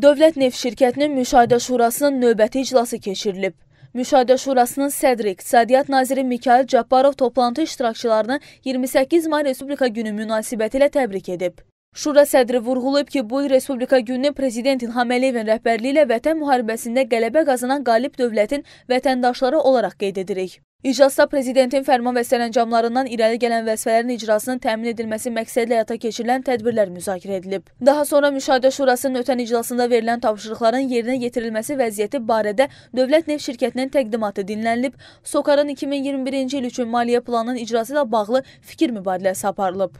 Dövlət Neft Şirkətinin Müşahidə Şurasının növbəti iclası keçirilib. Müşahidə Şurasının sədri İqtisadiyyat naziri Mikail Cabbarov toplantı iştirakçılarını 28 may Respublika Günü münasibətilə təbrik edib. Şura sədri vurğulayıb ki, bu il Respublika günü Prezident İlham Əliyevin rəhbərliyi ilə vətən müharibəsində qələbə qazanan qalib dövlətin vətəndaşları olaraq qeyd edirik. İclasda Prezidentin fərman və sərəncamlarından irəli gələn vəzifələrin icrasının təmin edilməsi məqsədlə həyata keçirilən tədbirlər müzakirə edilib. Daha sonra Müşahidə Şurasının ötən iclasında verilən tapşırıqların yerinə yetirilməsi vəziyyəti barədə Dövlət Neft Şirkətinin təqdimatı dinlənilib, SOCAR-ın 2021-ci il üçün maliyyə planının icrası ilə bağlı fikir mübadiləsi aparılıb.